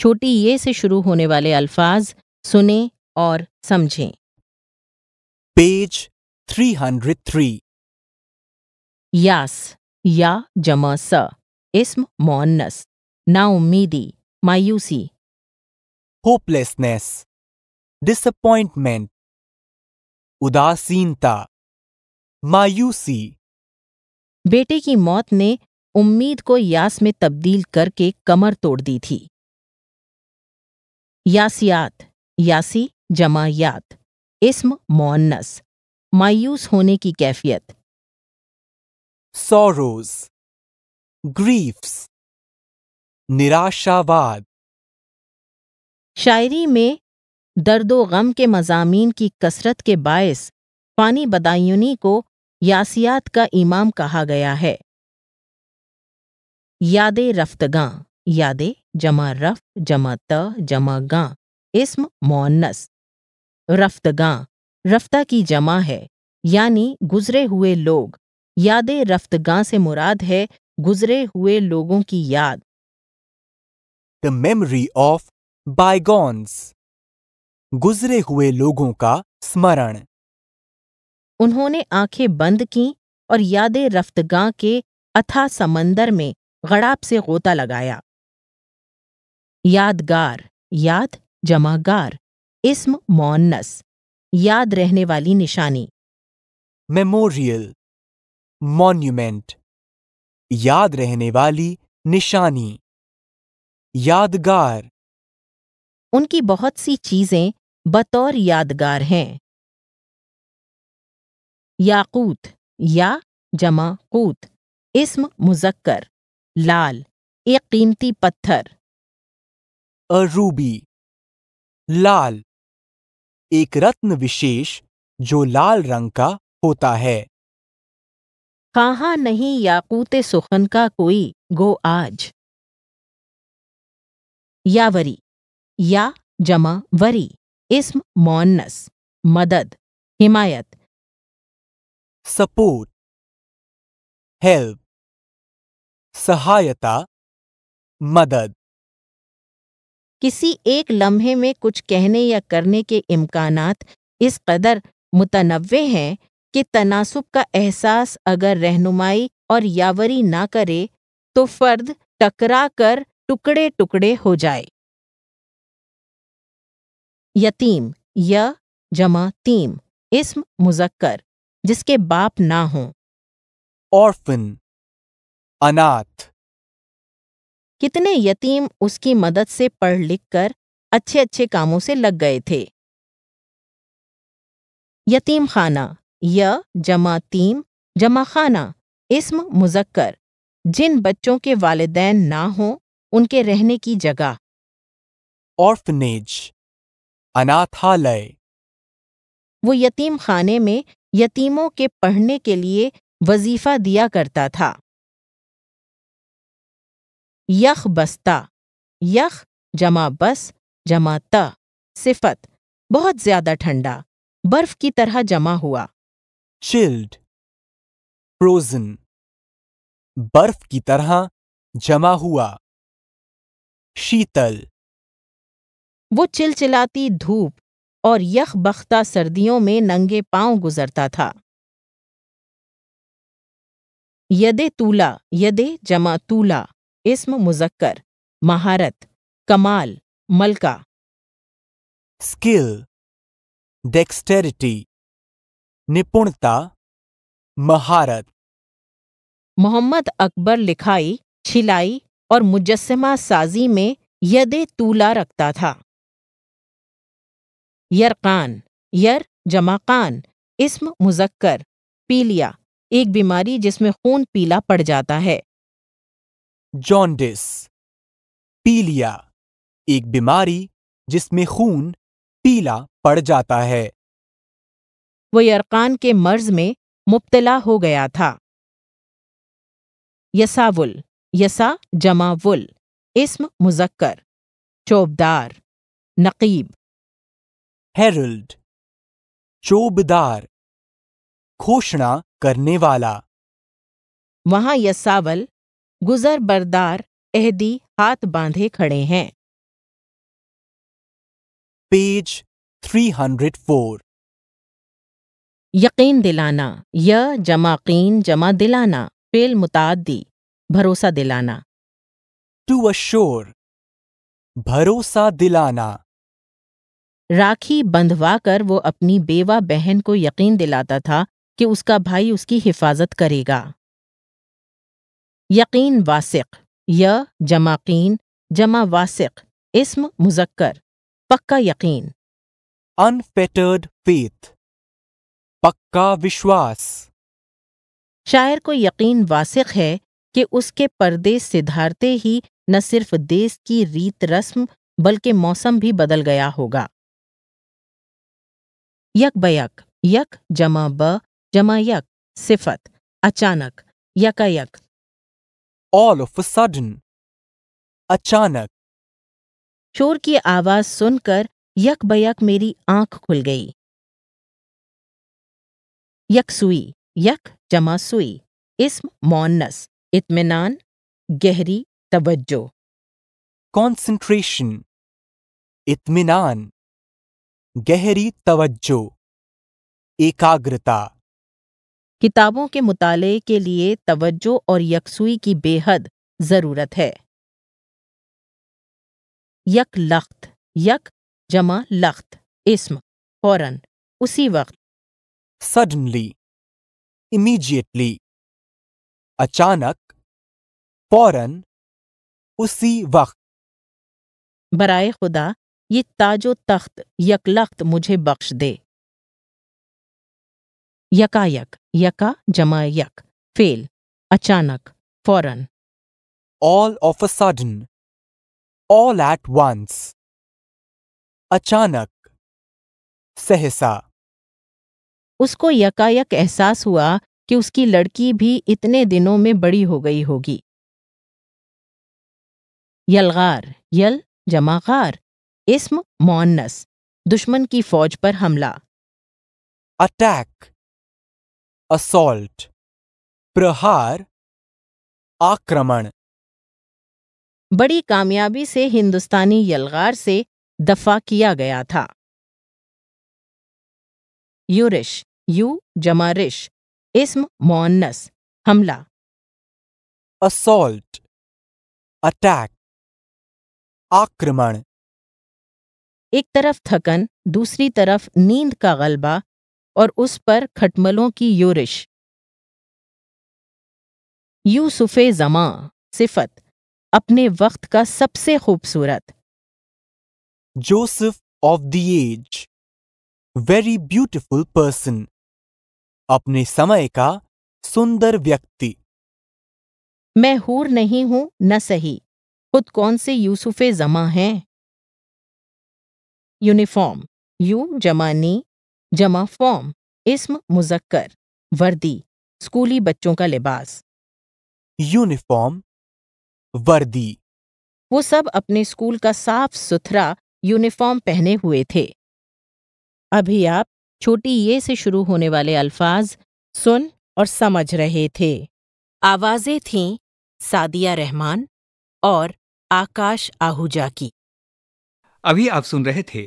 छोटी ये से शुरू होने वाले अल्फाज सुने और समझें पेज 303 यास या जमा स इसम मोन्नस नाउमीदी मायूसी होपलेसनेस डिसअपॉइंटमेंट उदासीनता मायूसी बेटे की मौत ने उम्मीद को यास में तब्दील करके कमर तोड़ दी थी यासियात यासी जमा यात इसम मोन्नस मायूस होने की कैफियत सोरोज ग्रीफ्स निराशावाद शायरी में दर्द व गम के मजामी की कसरत के बायस पानी बदायूनी को यासियात का इमाम कहा गया है याद रफ्तगां यादे जमा रफ जमा त जमा गां इसम मोन्नस गां रफ्ता की जमा है यानी गुजरे हुए लोग याद गां से मुराद है गुजरे हुए लोगों की याद द मेमरी ऑफ बाइगॉन्स गुजरे हुए लोगों का स्मरण उन्होंने आंखें बंद की और याद रफ्तगां के अथा समंदर में गड़ाप से गोता लगाया यादगार याद जमागार इस्म मोनस याद रहने वाली निशानी मेमोरियल मॉन्यूमेंट याद रहने वाली निशानी यादगार उनकी बहुत सी चीजें बतौर यादगार हैं याकूत या जमा कूत मुजक्कर लाल एक कीमती पत्थर अ रूबी लाल एक रत्न विशेष जो लाल रंग का होता है कहा नहीं याकूत सुखन का कोई गो आज यावरी या जमा वरी इसम मौनस मदद हिमायत सपोर्ट हेल्प सहायता मदद किसी एक लम्हे में कुछ कहने या करने के इम्कान इस कदर मुतनवे हैं कि तनासब का एहसास अगर रहनुमाई और यावरी ना करे तो फर्द टकरा कर टुकड़े टुकड़े हो जाए यतीम य जमा तीम इसम मुजक्कर जिसके बाप ना हों ऑर्फिन अनाथ कितने यतीम उसकी मदद से पढ़ लिख कर अच्छे अच्छे कामों से लग गए थे यतीम खाना य जमा तीम जमा खाना इसम मुजक्कर जिन बच्चों के वालदेन ना हों उनके रहने की जगह ऑर्फनेज अनाथालय वो यतीम खाने में यतीमों के पढ़ने के लिए वजीफा दिया करता था यख बस्ता यख जमा बस जमा त सिफत बहुत ज्यादा ठंडा बर्फ की तरह जमा हुआ चिल्ड फ्रोजन बर्फ की तरह जमा हुआ शीतल वो चिलचिलाती धूप और यख बख्ता सर्दियों में नंगे पांव गुजरता था यदे तूला यदे जमा तूला इस्म मुजक्कर महारत कमाल मलका स्किल डेक्सटेरिटी निपुणता महारत मोहम्मद अकबर लिखाई छिलाई और मुजस्मा साजी में यदे तूला रखता था यरकान यर जमाकान इस्म मुजक्कर पीलिया एक बीमारी जिसमें खून पीला पड़ जाता है जॉन्डिस पीलिया एक बीमारी जिसमें खून पीला पड़ जाता है वो यरकान के मर्ज में मुब्तला हो गया था यसावुल यसा जमावुल इसम मुजक्कर चोबदार नकीब हेरल्ड चोबदार घोषणा करने वाला वहां यसावल गुजर बरदार एहदी हाथ बांधे खड़े हैं पेज 304 यकीन दिलाना य जमाकीन जमा दिलाना फेल मुतादी भरोसा दिलाना टू अश्योर भरोसा दिलाना राखी बंधवा कर वो अपनी बेवा बहन को यकीन दिलाता था कि उसका भाई उसकी हिफाजत करेगा यकीन वासिक य जमाकीन जमा वासिक इसम मुजक्कर पक्का यकीन अनफेटर्ड फेथ पक्का विश्वास शायर को यकीन वासिक है कि उसके पर्दे सिधारते ही न सिर्फ देश की रीत रस्म बल्कि मौसम भी बदल गया होगा यक बयक यक जमा ब जमा यक सिफत अचानक यकायक ऑल ऑफ सडन अचानक शोर की आवाज सुनकर यक बयक मेरी आंख खुल गई यकसुई यक जमा सुई इसम मौनस इत्मीनान गहरी तवज्जो कॉन्सेंट्रेशन इत्मीनान गहरी तवज्जो एकाग्रता किताबों के मुताले के लिए तवज्जो और यकसुई की बेहद ज़रूरत है यक लख्त यक जमा लख्त इसम फौरन उसी वक्त सडनली इमीजिएटली अचानक फौरन उसी वक्त बराए खुदा ये ताजो तख्त यकलख्त मुझे बख्श दे यकायक यका जमा यक फेल अचानक फौरन all of a sudden all at once अचानक, सहसा उसको यकायक एहसास हुआ कि उसकी लड़की भी इतने दिनों में बड़ी हो गई होगी यलगार यल जमागार इस्म मोन्नस दुश्मन की फौज पर हमला अटैक असॉल्ट प्रहार आक्रमण बड़ी कामयाबी से हिंदुस्तानी यलगार से दफा किया गया था यूरिश यू जमारिश इस्म इसम मोन्नस हमला असॉल्ट अटैक आक्रमण एक तरफ थकन दूसरी तरफ नींद का गलबा और उस पर खटमलों की योरिश यूसुफ जमा सिफत अपने वक्त का सबसे खूबसूरत Joseph of the age very beautiful person अपने समय का सुंदर व्यक्ति मैं हूर नहीं हूं न सही खुद कौन से यूसुफ जमा हैं यूनिफॉर्म यू जमानी जमा फॉर्म इसम मुजक्कर वर्दी स्कूली बच्चों का लिबास यूनिफॉर्म वर्दी वो सब अपने स्कूल का साफ सुथरा यूनिफॉर्म पहने हुए थे अभी आप छोटी ये से शुरू होने वाले अल्फाज सुन और समझ रहे थे आवाज़ें थीं सादिया रहमान और आकाश आहूजा की अभी आप सुन रहे थे